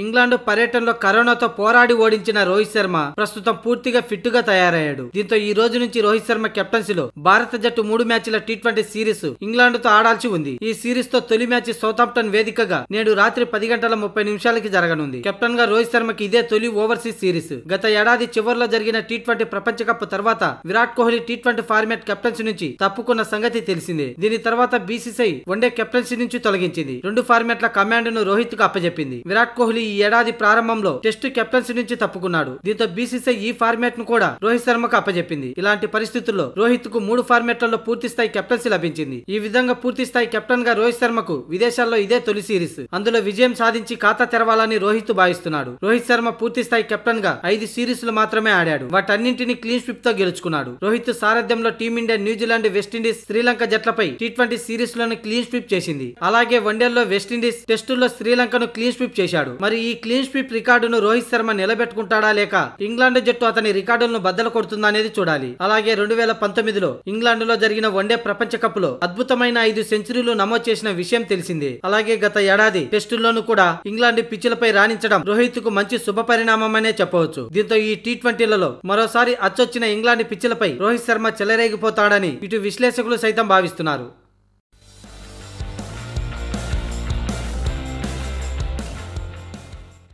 England పర్యటనలో కరోనాతో పోరాడి ఓడించిన రోహిత్ శర్మ ప్రస్తుతం పూర్తిగా ఫిట్ గా తయారయ్యాడు దీంతో ఈ రోజు నుంచి రోహిత్ శర్మ కెప్టెన్సీలో భారత జట్టు మూడు మ్యాచ్ల టీ ట్వంటీ సిరీస్ ఇంగ్లాండ్ తో ఆడాల్సి ఉంది ఈ సిరీస్ తో తొలి మ్యాచ్ సౌతాంప్టన్ వేదికగా నేడు రాత్రి పది గంటల ముప్పై నిమిషాలకి జరగనుంది కెప్టెన్ గా రోహిత్ శర్మకి ఇదే తొలి ఓవర్సీస్ సిరీస్ గత ఏడాది చివరిలో జరిగిన టీ ట్వంటీ ప్రపంచ కప్ తర్వాత Virat Kohli T twenty format captaincy నుంచి తప్పుకున్న సంగతి తెలిసిందే దీని తర్వాత బీసీసీఐ వన్డే కెప్టెన్సీ నుంచి తొలగించింది రెండు ఫార్మాట్ల కమాండ్ ను రోహిత్ కు అప్పజెప్పింది విరాట్ కోహ్లీ కోహ్లీ ఈ ఏడాది ప్రారంభంలో టెస్టు కెప్టెన్సీ నుంచి తప్పుకున్నాడు దీంతో బీసీసీ ఈ ఫార్మాట్ ను కూడా రోహిత్ శర్మకు అప్పజెప్పింది ఇలాంటి పరిస్థితుల్లో రోహిత్ కు మూడు ఫార్మాట్లలో పూర్తి స్థాయి కెప్టెన్సీ లభించింది ఈ విధంగా పూర్తి స్థాయి కెప్టెన్ గా రోహిత్ శర్మకు విదేశాల్లో ఇదే తొలి సిరీస్ అందులో విజయం సాధించి ఖాతా తెరవాలని రోహిత్ భావిస్తున్నాడు రోహిత్ శర్మ పూర్తి స్థాయి కెప్టెన్ గా ఐదు సిరీస్లు మాత్రమే ఆడాడు వాటన్నింటినీ క్లీన్ స్విప్ తో గెలుచుకున్నాడు రోహిత్ సారథ్యంలో టీమిండియా న్యూజిలాండ్ వెస్టిండీస్ శ్రీలంక జట్లపై టీ ట్వంటీ సిరీస్ లను క్లీన్ స్విప్ చేసింది అలాగే వన్డేల్లో వెస్టిండీస్ టెస్టుల్లో శ్రీలంకను క్లీన్ స్విప్ చేశాడు మరి ఈ క్లీన్ స్వీప్ రికార్డును రోహిత్ శర్మ నిలబెట్టుకుంటాడా లేక ఇంగ్లాండ్ జట్టు అతని రికార్డులను బద్దలు కొడుతుందా అనేది చూడాలి అలాగే రెండు వేల పంతొమ్మిదిలో ఇంగ్లాండ్ లో జరిగిన వన్డే ప్రపంచ కప్ లో అద్భుతమైన ఐదు సెంచరీలు నమోదు చేసిన విషయం తెలిసింది అలాగే గత ఏడాది టెస్టుల్లోనూ కూడా ఇంగ్లాండ్ పిచ్చులపై రాణించడం రోహిత్ కు మంచి శుభ పరిణామమనే చెప్పవచ్చు దీంతో ఈ టీ ట్వంటీలలో మరోసారి అచ్చొచ్చిన ఇంగ్లాండ్ పిచ్చులపై రోహిత్ శర్మ చెలరేగిపోతాడని ఇటు విశ్లేషకులు సైతం భావిస్తున్నారు